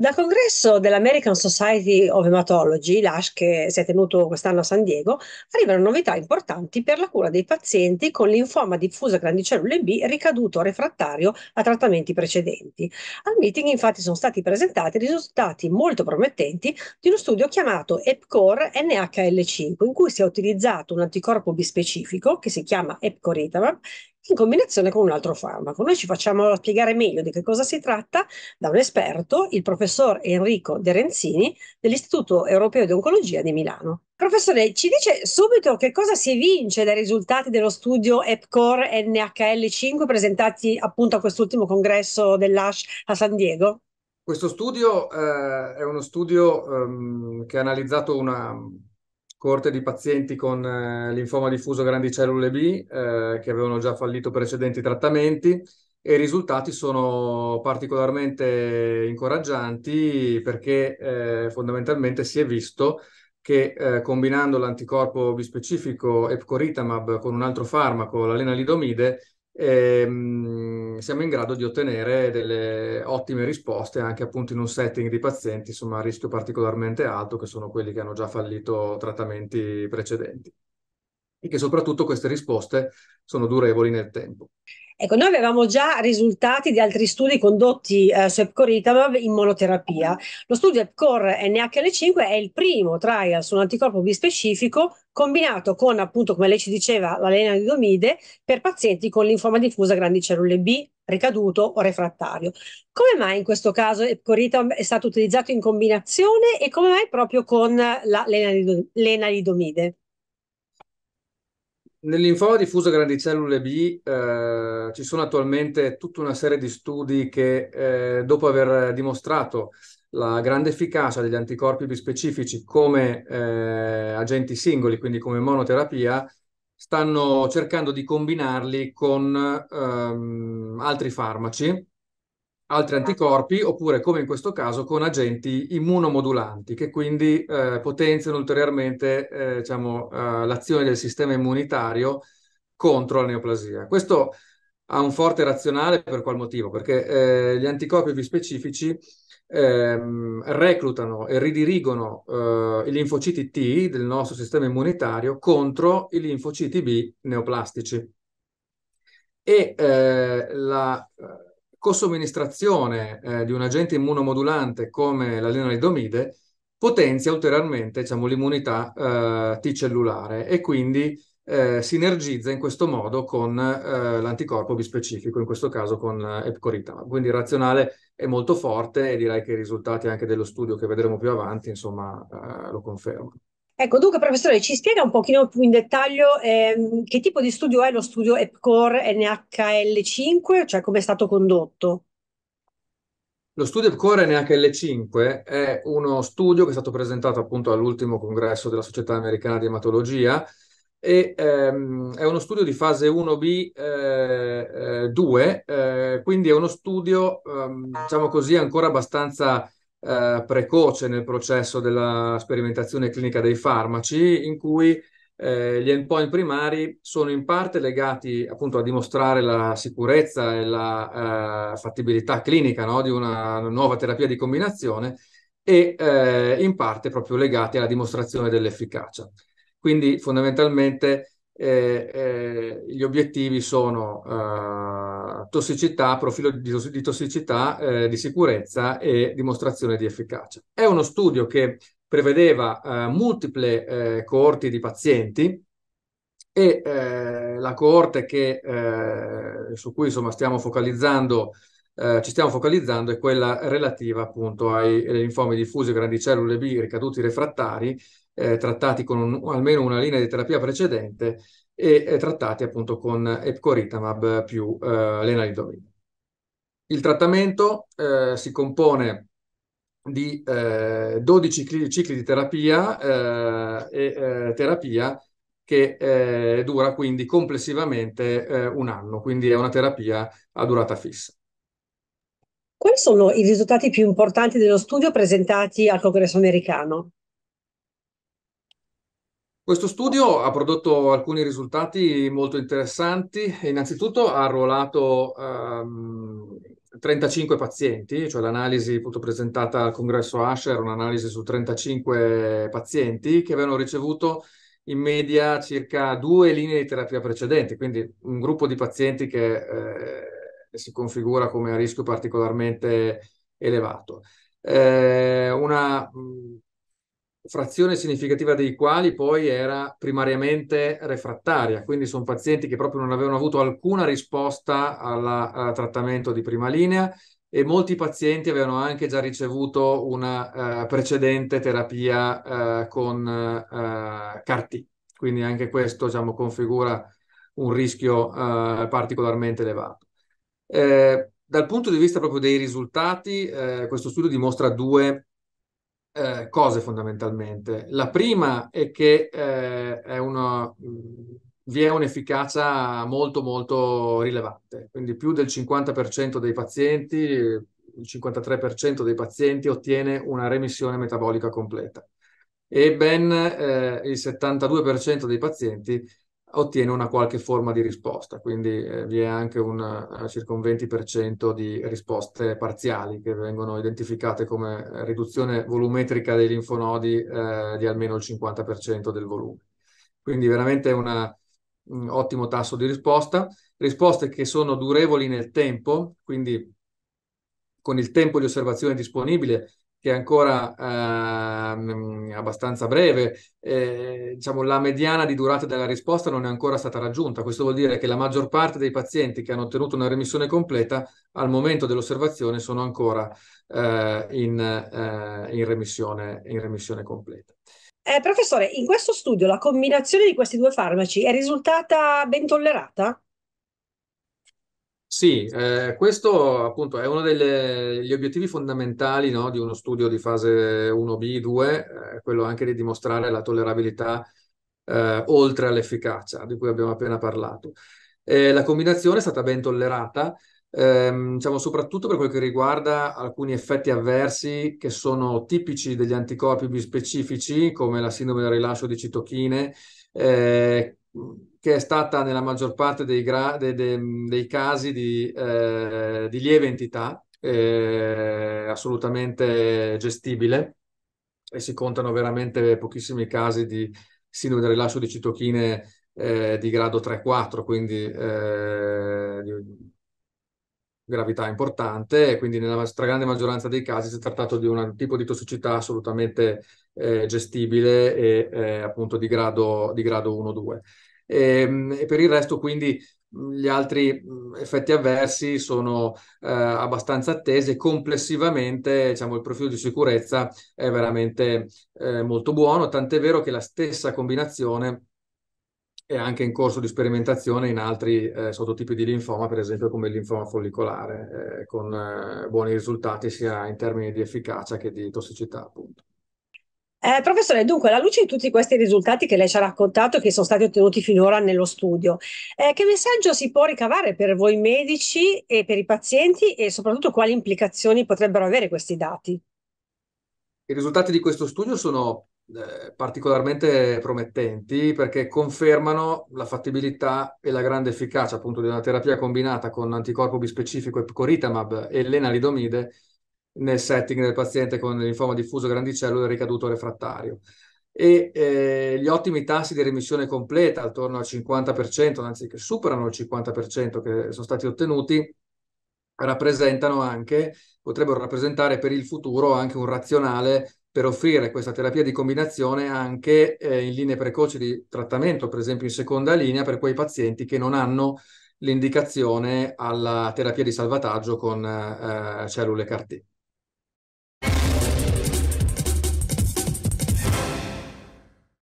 Dal congresso dell'American Society of Hematology, l'ASH, che si è tenuto quest'anno a San Diego, arrivano novità importanti per la cura dei pazienti con linfoma diffusa grandicellule B ricaduto refrattario a trattamenti precedenti. Al meeting, infatti, sono stati presentati risultati molto promettenti di uno studio chiamato EPCOR NHL5, in cui si è utilizzato un anticorpo bispecifico che si chiama Epcoritamab in combinazione con un altro farmaco. Noi ci facciamo spiegare meglio di che cosa si tratta da un esperto, il professor Enrico De Renzini dell'Istituto Europeo di Oncologia di Milano. Professore, ci dice subito che cosa si evince dai risultati dello studio EPCOR NHL5 presentati appunto a quest'ultimo congresso dell'ASH a San Diego? Questo studio eh, è uno studio ehm, che ha analizzato una, corte di pazienti con eh, linfoma diffuso grandi cellule B eh, che avevano già fallito precedenti trattamenti e i risultati sono particolarmente incoraggianti perché eh, fondamentalmente si è visto che eh, combinando l'anticorpo bispecifico epcoritamab con un altro farmaco, l'alenalidomide, ehm, siamo in grado di ottenere delle ottime risposte anche appunto in un setting di pazienti insomma, a rischio particolarmente alto che sono quelli che hanno già fallito trattamenti precedenti e che soprattutto queste risposte sono durevoli nel tempo. Ecco, noi avevamo già risultati di altri studi condotti eh, su Epcoritamab in monoterapia. Lo studio Epcor NHL5 è il primo trial su un anticorpo bispecifico combinato con, appunto, come lei ci diceva, l'alenidomide per pazienti con linfoma diffusa grandi cellule B, ricaduto o refrattario. Come mai in questo caso Epcoritamab è stato utilizzato in combinazione e come mai proprio con l'enalidomide? Nel linfoma diffuso grandicellule B eh, ci sono attualmente tutta una serie di studi che, eh, dopo aver dimostrato la grande efficacia degli anticorpi bispecifici come eh, agenti singoli, quindi come monoterapia, stanno cercando di combinarli con ehm, altri farmaci altri esatto. anticorpi oppure, come in questo caso, con agenti immunomodulanti che quindi eh, potenziano ulteriormente eh, diciamo, eh, l'azione del sistema immunitario contro la neoplasia. Questo ha un forte razionale per qual motivo? Perché eh, gli anticorpi più specifici ehm, reclutano e ridirigono eh, i linfociti T del nostro sistema immunitario contro i linfociti B neoplastici. E eh, la cosomministrazione eh, di un agente immunomodulante come l'allenalidomide potenzia ulteriormente diciamo, l'immunità eh, T-cellulare e quindi eh, sinergizza in questo modo con eh, l'anticorpo bispecifico, in questo caso con eh, epcoritab. Quindi il razionale è molto forte e direi che i risultati anche dello studio che vedremo più avanti insomma, eh, lo confermano. Ecco, dunque professore, ci spiega un pochino più in dettaglio ehm, che tipo di studio è lo studio EPCORE NHL5, cioè come è stato condotto? Lo studio EPCORE NHL5 è uno studio che è stato presentato appunto all'ultimo congresso della Società Americana di Ematologia e ehm, è uno studio di fase 1B eh, eh, 2, eh, quindi è uno studio, ehm, diciamo così, ancora abbastanza eh, precoce nel processo della sperimentazione clinica dei farmaci, in cui eh, gli endpoint primari sono in parte legati appunto a dimostrare la sicurezza e la eh, fattibilità clinica no, di una nuova terapia di combinazione e eh, in parte proprio legati alla dimostrazione dell'efficacia. Quindi fondamentalmente eh, gli obiettivi sono eh, tossicità, profilo di, di tossicità, eh, di sicurezza e dimostrazione di efficacia. È uno studio che prevedeva eh, multiple eh, coorti di pazienti e la coorte che, su cui insomma, stiamo focalizzando eh, ci stiamo focalizzando è quella relativa appunto ai linfomi diffusi grandi cellule B ricaduti refrattari eh, trattati con un, almeno una linea di terapia precedente e eh, trattati appunto con epcoritamab più eh, lenalidomide. Il trattamento eh, si compone di 12 eh, cicli, cicli, di terapia eh, e terapia che dura quindi complessivamente un anno, quindi è una terapia a durata fissa. Quali sono i risultati più importanti dello studio presentati al congresso americano? Questo studio ha prodotto alcuni risultati molto interessanti. Innanzitutto ha arruolato ehm, 35 pazienti, cioè l'analisi appunto, presentata al congresso ASH era un'analisi su 35 pazienti che avevano ricevuto in media circa due linee di terapia precedenti, quindi un gruppo di pazienti che eh, si configura come a rischio particolarmente elevato. Eh, una frazione significativa dei quali poi era primariamente refrattaria, quindi sono pazienti che proprio non avevano avuto alcuna risposta al trattamento di prima linea e molti pazienti avevano anche già ricevuto una uh, precedente terapia uh, con uh, eh, CAR-T, quindi anche questo diciamo, configura un rischio particolarmente elevato. Eh, dal punto di vista proprio dei risultati, eh, questo studio dimostra due eh, cose fondamentalmente. La prima è che eh, è una, vi è un'efficacia molto molto rilevante, quindi più del 50% dei pazienti, il 53% dei pazienti ottiene una remissione metabolica completa e ben eh, il 72% dei pazienti ottiene una qualche forma di risposta, quindi eh, vi è anche un eh, circa un 20% di risposte parziali che vengono identificate come riduzione volumetrica dei linfonodi eh, di almeno il 50% del volume. Quindi veramente una, un ottimo tasso di risposta, risposte che sono durevoli nel tempo, quindi con il tempo di osservazione disponibile che è ancora eh, abbastanza breve, eh, diciamo, la mediana di durata della risposta non è ancora stata raggiunta. Questo vuol dire che la maggior parte dei pazienti che hanno ottenuto una remissione completa al momento dell'osservazione sono ancora eh, in, eh, in, remissione, in remissione completa. Eh, professore, in questo studio la combinazione di questi due farmaci è risultata ben tollerata? Sì, eh, questo appunto è uno degli obiettivi fondamentali, no, di uno studio di fase 1B, 2, eh, quello anche di dimostrare la tollerabilità eh, oltre all'efficacia di cui abbiamo appena parlato. la combinazione è stata ben tollerata, ehm, diciamo soprattutto per quel che riguarda alcuni effetti avversi che sono tipici degli anticorpi bispecifici, come la sindrome del rilascio di citochine, eh, che è stata nella maggior parte dei, gra- de- de- dei casi di, eh, di, lieve entità, eh, assolutamente gestibile e si contano veramente pochissimi casi di sindrome del rilascio di citochine eh, di grado 3-4, quindi eh, gravità importante quindi nella stragrande maggioranza dei casi si è trattato di un tipo di tossicità assolutamente eh, gestibile e eh, appunto di grado, di grado 1-2. E, ehm, e, per il resto quindi gli altri effetti avversi sono eh, abbastanza attesi e complessivamente diciamo, il profilo di sicurezza è veramente eh, molto buono, tant'è vero che la stessa combinazione è anche in corso di sperimentazione in altri eh, sottotipi di linfoma, per esempio come il linfoma follicolare, eh, con eh, buoni risultati sia in termini di efficacia che di tossicità, appunto. Eh, professore, dunque, alla luce di tutti questi risultati che lei ci ha raccontato e che sono stati ottenuti finora nello studio, eh, che messaggio si può ricavare per voi medici e per i pazienti e soprattutto quali implicazioni potrebbero avere questi dati? I risultati di questo studio sono eh, particolarmente promettenti perché confermano la fattibilità e la grande efficacia appunto di una terapia combinata con anticorpo bispecifico epcoritamab e lenalidomide nel setting del paziente con linfoma diffuso grandicello e ricaduto refrattario. E eh, gli ottimi tassi di remissione completa, attorno al 50%, anzi che superano il 50% che sono stati ottenuti, rappresentano anche, potrebbero rappresentare per il futuro anche un razionale per offrire questa terapia di combinazione anche eh, in linee precoci di trattamento, per esempio in seconda linea, per quei pazienti che non hanno l'indicazione alla terapia di salvataggio con eh, eh cellule CAR T.